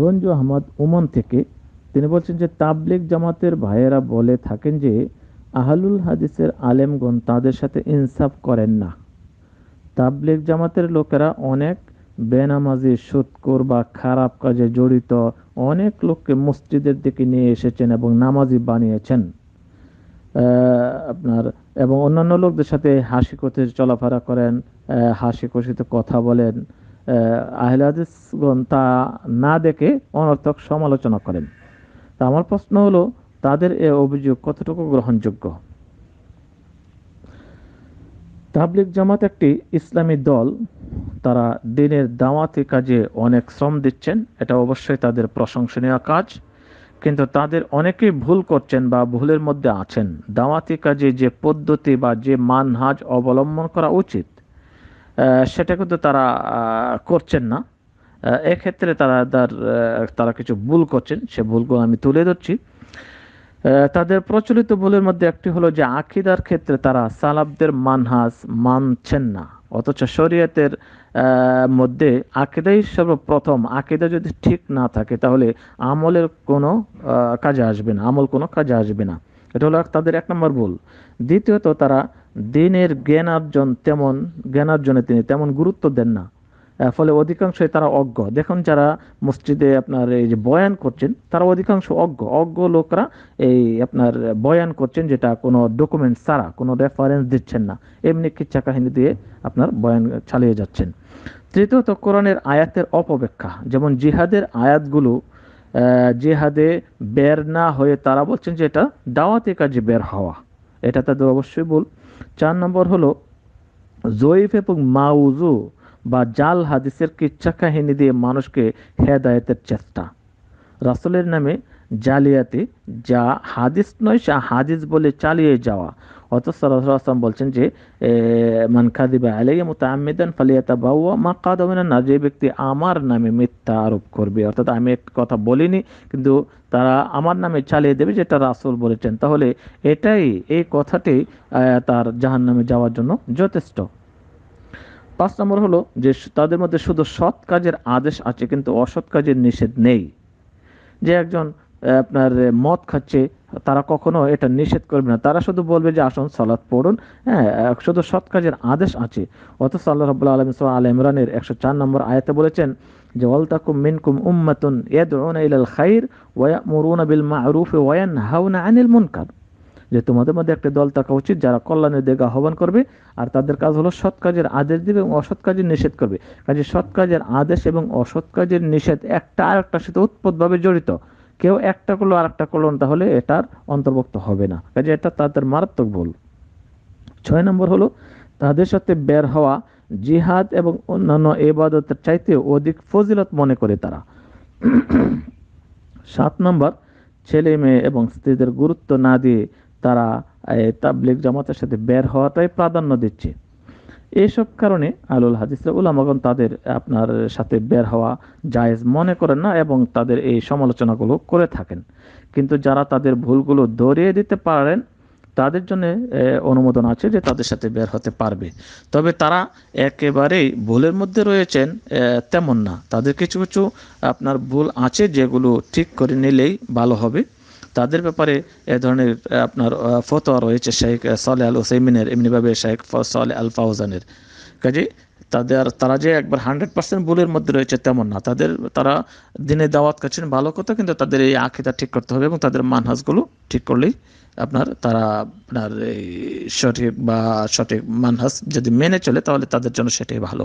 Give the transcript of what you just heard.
Ranju Ahmad Oman থেকে তিনি বলছেন যে তাবলিক জামাতের ভাইয়েরা বলে থাকেন যে আহলুল হাদিসের আলেমগণ তাদের সাথে ইনসাফ করেন না তাবলিক জামাতের লোকেরা অনেক বেনামাজি সুৎকর বা খারাপ কাজে জড়িত অনেক লোককে মসজিদের দিকে নিয়ে এসেছেন এবং নামাজি বানিয়েছেন আপনার এবং অন্যান্য লোকদের সাথে হাসি কথে চলাফেরা করেন হাসি খুশিতে কথা বলেন আহলে হাদিসগণ তা না দেখে অনর্থক সমালোচনা করেন তা আমার প্রশ্ন হলো তাদের এ অভিযোগ কতটুকু গ্রহণযোগ্য তাবলিক জামাত একটি ইসলামী দল তারা দিনের দাওয়াতি কাজে অনেক শ্রম দিচ্ছেন এটা অবশ্যই তাদের প্রশংসনীয় কাজ কিন্তু তাদের অনেকেই ভুল করছেন বা ভুলের মধ্যে আছেন দাওয়াতি কাজে যে পদ্ধতি বা যে মানহাজ অবলম্বন করা উচিত সেটা কিন্তু তারা করছেন না এক্ষেত্রে তারা তার তারা কিছু ভুল করছেন সে ভুলগুলো আমি তুলে ধরছি তাদের প্রচলিত ভুলের মধ্যে একটি হলো যে আকিদার ক্ষেত্রে তারা সালাবদের মানহাস মানছেন না অথচ শরীয়তের মধ্যে আকিদাই সর্বপ্রথম আকিদা যদি ঠিক না থাকে তাহলে আমলের কোনো কাজে আসবে না আমল কোনো কাজে আসবে না এটা হলো তাদের এক নম্বর ভুল দ্বিতীয়ত তারা দিনের জ্ঞানার্জন তেমন জ্ঞানার্জনে তিনি তেমন গুরুত্ব দেন না ফলে অধিকাংশই তারা অজ্ঞ দেখুন যারা মসজিদে আপনার এই যে বয়ান করছেন তারা অধিকাংশ অজ্ঞ অজ্ঞ লোকরা এই আপনার বয়ান করছেন যেটা কোনো ডকুমেন্ট ছাড়া কোনো রেফারেন্স দিচ্ছেন না এমনি কিচ্ছা কাহিনী দিয়ে আপনার বয়ান চালিয়ে যাচ্ছেন তৃতীয়ত কোরআনের আয়াতের অপব্যাখ্যা যেমন জিহাদের আয়াতগুলো জিহাদে বের না হয়ে তারা বলছেন যে এটা দাওয়াতে কাজে বের হওয়া এটা তাদের অবশ্যই বল চার নম্বর হলো জয়ীফ এবং মাউজু বা জাল হাদিসের কিচ্ছা কাহিনী দিয়ে মানুষকে হেদায়তের চেষ্টা রাসুলের নামে জালিয়াতি যা হাদিস নয় সে হাদিস বলে চালিয়ে যাওয়া অর্থাৎ সাল্লাহাম বলছেন যে মানখাদিবা খাদিবা আলাইয়া ফালিয়াতা বাউয়া মা কাদমিনা যে ব্যক্তি আমার নামে মিথ্যা আরোপ করবে অর্থাৎ আমি এক কথা বলিনি কিন্তু তারা আমার নামে চালিয়ে দেবে যেটা রাসুল বলেছেন তাহলে এটাই এই কথাটি তার জাহান নামে যাওয়ার জন্য যথেষ্ট পাঁচ নম্বর হলো যে তাদের মধ্যে শুধু সৎ কাজের আদেশ আছে কিন্তু অসৎ কাজের নিষেধ নেই যে একজন আপনার মদ খাচ্ছে তারা কখনো এটা নিষেধ করবে না তারা শুধু বলবে যে আসুন সালাদ পড়ুন হ্যাঁ শুধু সৎ কাজের আদেশ আছে অথচ আল্লাহ রব্লা আলম আল ইমরানের একশো চার নম্বর আয়াতে বলেছেন যে ওয়ালতাকুম মিনকুম উম্মাতুন এদ ইল ইলাল খাইর ওয়া ইয়ামুরুনা বিল মা'রুফ ওয়ান হাউনা আনিল মুনকার যে তোমাদের মধ্যে একটা দল থাকা উচিত যারা কল্যাণের দিকে আহ্বান করবে আর তাদের কাজ হলো সৎ কাজের আদেশ দেবে এবং অসৎ কাজের নিষেধ করবে কাজে সৎ কাজের আদেশ এবং অসৎ কাজের নিষেধ একটা আর একটার সাথে উৎপদভাবে জড়িত কেউ একটা করলো আর একটা করলো তাহলে এটার অন্তর্ভুক্ত হবে না কাজে এটা তাদের মারাত্মক ভুল ছয় নম্বর হলো তাদের সাথে বের হওয়া জিহাদ এবং অন্যান্য এবাদতের চাইতে অধিক ফজিলত মনে করে তারা সাত নম্বর ছেলে মেয়ে এবং স্ত্রীদের গুরুত্ব না দিয়ে তারা তাবলিক জামাতের সাথে বের হওয়াটাই প্রাধান্য দিচ্ছে এসব কারণে আলুল হাদিসরা উলামাগণ তাদের আপনার সাথে বের হওয়া জায়েজ মনে করেন না এবং তাদের এই সমালোচনাগুলো করে থাকেন কিন্তু যারা তাদের ভুলগুলো ধরিয়ে দিতে পারেন তাদের জন্য অনুমোদন আছে যে তাদের সাথে বের হতে পারবে তবে তারা একেবারেই ভুলের মধ্যে রয়েছেন তেমন না তাদের কিছু কিছু আপনার ভুল আছে যেগুলো ঠিক করে নিলেই ভালো হবে তাদের ব্যাপারে এ ধরনের আপনার ফতোয়া রয়েছে শেখ সালে আল ওসাইমিনের এমনিভাবে শেখ সালে আল ফাউজানের কাজে তাদের তারা যে একবার হান্ড্রেড পার্সেন্ট বুলের মধ্যে রয়েছে তেমন না তাদের তারা দিনে দাওয়াত করছেন ভালো কথা কিন্তু তাদের এই আঁকিটা ঠিক করতে হবে এবং তাদের মানহাজগুলো ঠিক করলেই আপনার তারা আপনার এই সঠিক বা সঠিক মানহাজ যদি মেনে চলে তাহলে তাদের জন্য সেটাই ভালো